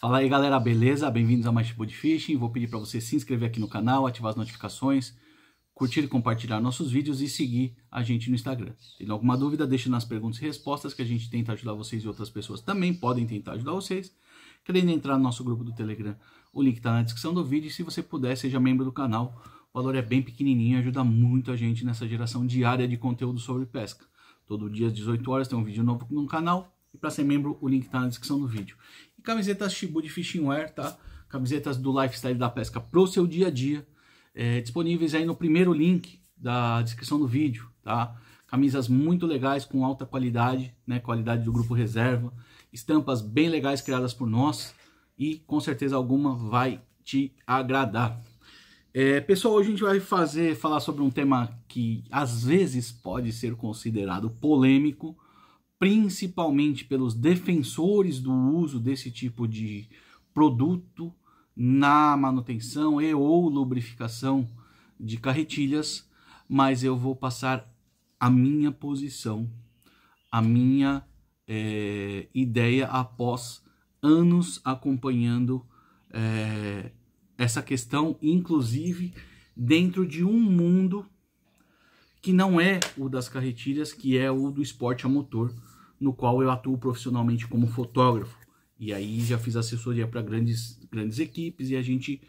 Fala aí galera, beleza? Bem-vindos a mais tipo de Fishing. Vou pedir para você se inscrever aqui no canal, ativar as notificações, curtir e compartilhar nossos vídeos e seguir a gente no Instagram. Tendo alguma dúvida, deixe nas perguntas e respostas que a gente tenta ajudar vocês e outras pessoas também podem tentar ajudar vocês. Querendo entrar no nosso grupo do Telegram, o link está na descrição do vídeo e se você puder, seja membro do canal. O valor é bem pequenininho e ajuda muito a gente nessa geração diária de conteúdo sobre pesca. Todo dia às 18 horas tem um vídeo novo no canal e para ser membro o link está na descrição do vídeo. E camisetas Shibu de Fishingware, tá? Camisetas do lifestyle da pesca pro seu dia a dia. É, disponíveis aí no primeiro link da descrição do vídeo, tá? Camisas muito legais, com alta qualidade, né? Qualidade do grupo reserva. Estampas bem legais criadas por nós. E com certeza alguma vai te agradar. É, pessoal, hoje a gente vai fazer, falar sobre um tema que às vezes pode ser considerado polêmico, principalmente pelos defensores do uso desse tipo de produto na manutenção e ou lubrificação de carretilhas, mas eu vou passar a minha posição, a minha é, ideia após anos acompanhando é, essa questão, inclusive dentro de um mundo que não é o das carretilhas, que é o do esporte a motor, no qual eu atuo profissionalmente como fotógrafo. E aí já fiz assessoria para grandes, grandes equipes e a gente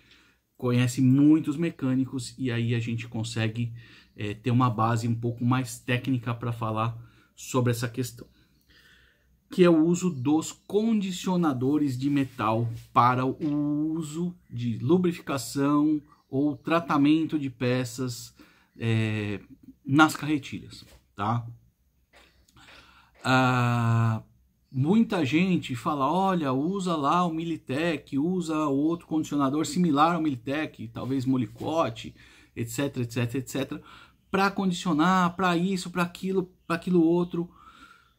conhece muitos mecânicos e aí a gente consegue é, ter uma base um pouco mais técnica para falar sobre essa questão. Que é o uso dos condicionadores de metal para o uso de lubrificação ou tratamento de peças é, nas carretilhas, tá? Ah, muita gente fala, olha, usa lá o Militec, usa outro condicionador similar ao Militec, talvez Molicote, etc, etc, etc, para condicionar, para isso, para aquilo, para aquilo outro.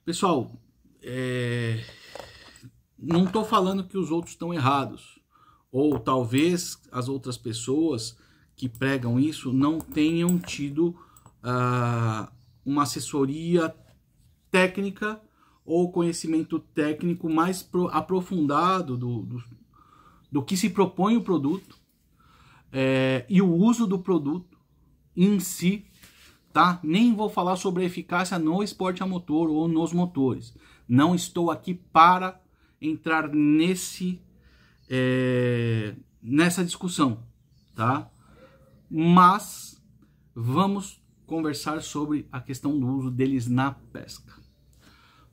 Pessoal, é... não estou falando que os outros estão errados, ou talvez as outras pessoas que pregam isso não tenham tido uh, uma assessoria técnica ou conhecimento técnico mais aprofundado do, do, do que se propõe o produto é, e o uso do produto em si, tá? Nem vou falar sobre a eficácia no esporte a motor ou nos motores. Não estou aqui para entrar nesse é, nessa discussão, tá? Mas vamos conversar sobre a questão do uso deles na pesca.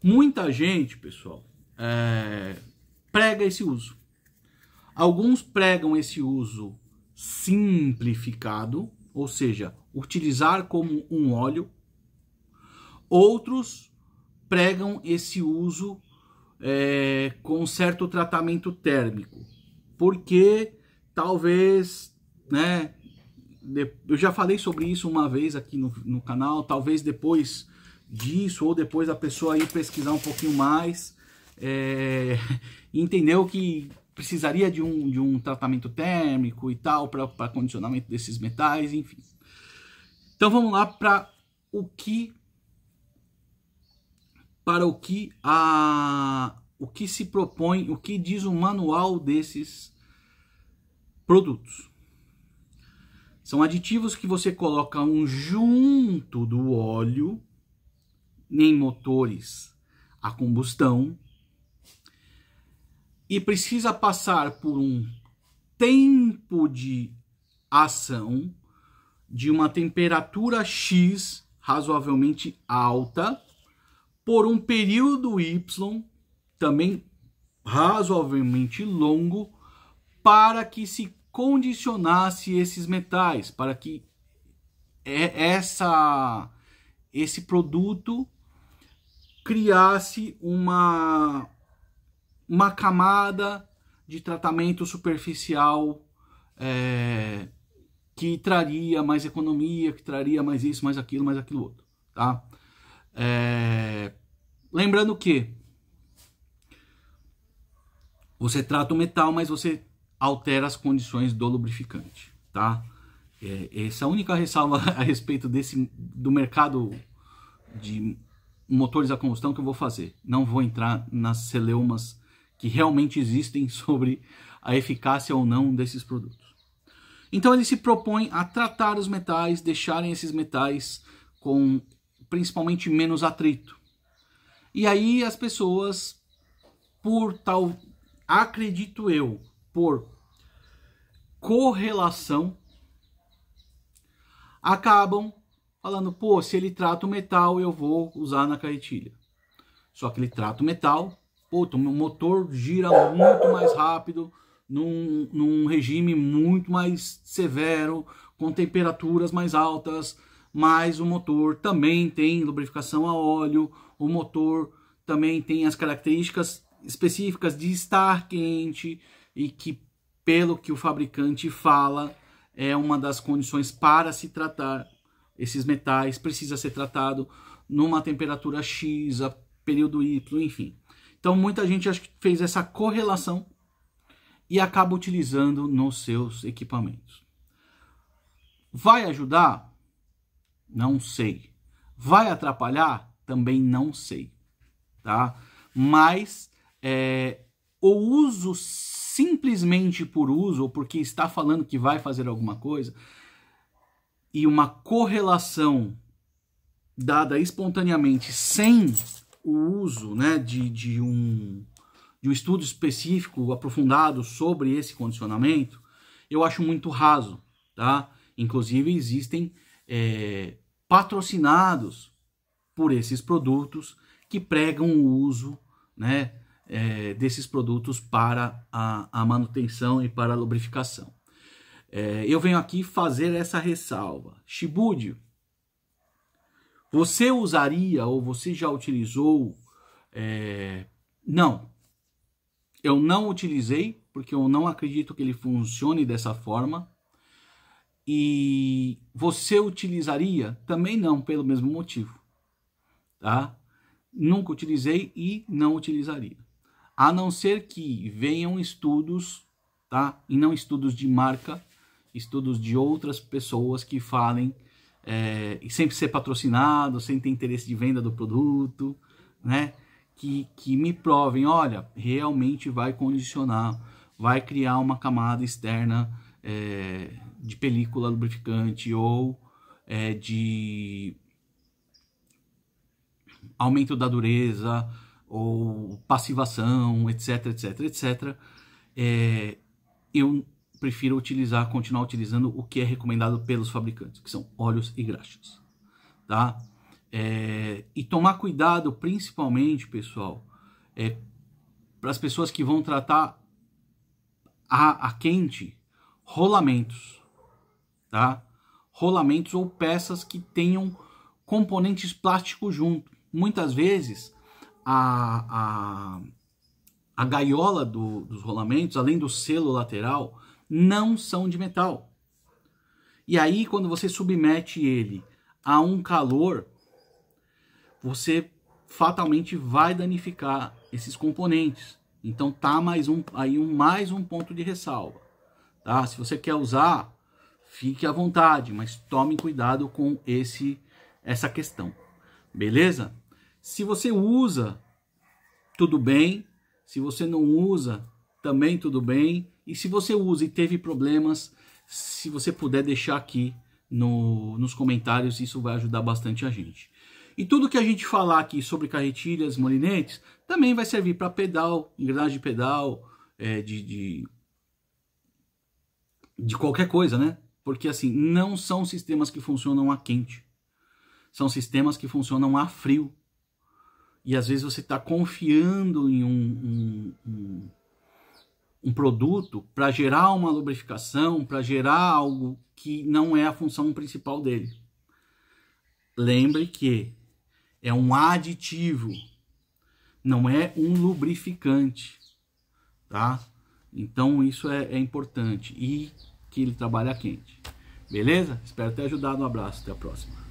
Muita gente, pessoal, é, prega esse uso. Alguns pregam esse uso simplificado, ou seja, utilizar como um óleo. Outros pregam esse uso é, com certo tratamento térmico, porque talvez, né? Eu já falei sobre isso uma vez aqui no, no canal. Talvez depois disso, ou depois a pessoa ir pesquisar um pouquinho mais, é, entendeu que precisaria de um, de um tratamento térmico e tal, para condicionamento desses metais, enfim. Então vamos lá para o que para o que a o que se propõe, o que diz o manual desses produtos. São aditivos que você coloca um junto do óleo nem motores a combustão e precisa passar por um tempo de ação de uma temperatura X razoavelmente alta por um período Y também razoavelmente longo para que se condicionasse esses metais, para que é, essa esse produto criasse uma, uma camada de tratamento superficial é, que traria mais economia, que traria mais isso, mais aquilo, mais aquilo outro, tá? É, lembrando que você trata o metal, mas você altera as condições do lubrificante, tá? É, essa é a única ressalva a respeito desse do mercado de motores a combustão que eu vou fazer. Não vou entrar nas celeumas que realmente existem sobre a eficácia ou não desses produtos. Então ele se propõe a tratar os metais, deixarem esses metais com principalmente menos atrito. E aí as pessoas, por tal, acredito eu, por correlação, acabam falando, pô, se ele trata o metal, eu vou usar na carretilha. Só que ele trata o metal, pô, o meu motor gira muito mais rápido, num, num regime muito mais severo, com temperaturas mais altas, mas o motor também tem lubrificação a óleo, o motor também tem as características específicas de estar quente e que, pelo que o fabricante fala, é uma das condições para se tratar esses metais, precisa ser tratado numa temperatura X, a período Y, enfim. Então muita gente acho que fez essa correlação e acaba utilizando nos seus equipamentos. Vai ajudar? Não sei. Vai atrapalhar? Também não sei, tá? Mas é, o uso simplesmente por uso ou porque está falando que vai fazer alguma coisa, e uma correlação dada espontaneamente sem o uso né, de, de, um, de um estudo específico aprofundado sobre esse condicionamento, eu acho muito raso. Tá? Inclusive, existem é, patrocinados por esses produtos que pregam o uso né, é, desses produtos para a, a manutenção e para a lubrificação. É, eu venho aqui fazer essa ressalva. Shibúdio, você usaria ou você já utilizou? É, não. Eu não utilizei, porque eu não acredito que ele funcione dessa forma. E você utilizaria? Também não, pelo mesmo motivo. Tá? Nunca utilizei e não utilizaria. A não ser que venham estudos, tá? E não estudos de marca estudos de outras pessoas que falem é, e sempre ser patrocinado, sem ter interesse de venda do produto, né? Que, que me provem, olha, realmente vai condicionar, vai criar uma camada externa é, de película lubrificante ou é, de aumento da dureza ou passivação, etc, etc, etc. eu prefiro utilizar, continuar utilizando o que é recomendado pelos fabricantes, que são óleos e graxas, tá? É, e tomar cuidado, principalmente, pessoal, é, para as pessoas que vão tratar a, a quente, rolamentos, tá? Rolamentos ou peças que tenham componentes plásticos junto. Muitas vezes a, a, a gaiola do, dos rolamentos, além do selo lateral, não são de metal. E aí, quando você submete ele a um calor, você fatalmente vai danificar esses componentes. Então tá mais um aí um mais um ponto de ressalva, tá? Se você quer usar, fique à vontade, mas tome cuidado com esse essa questão. Beleza? Se você usa, tudo bem. Se você não usa, também tudo bem. E se você usa e teve problemas, se você puder deixar aqui no, nos comentários, isso vai ajudar bastante a gente. E tudo que a gente falar aqui sobre carretilhas, molinetes, também vai servir para pedal, engrenagem de pedal, é, de, de, de qualquer coisa, né? Porque assim, não são sistemas que funcionam a quente. São sistemas que funcionam a frio. E às vezes você está confiando em um, um, um um produto para gerar uma lubrificação, para gerar algo que não é a função principal dele. Lembre que é um aditivo, não é um lubrificante, tá? Então isso é, é importante e que ele trabalha quente. Beleza? Espero ter ajudado. Um abraço, até a próxima.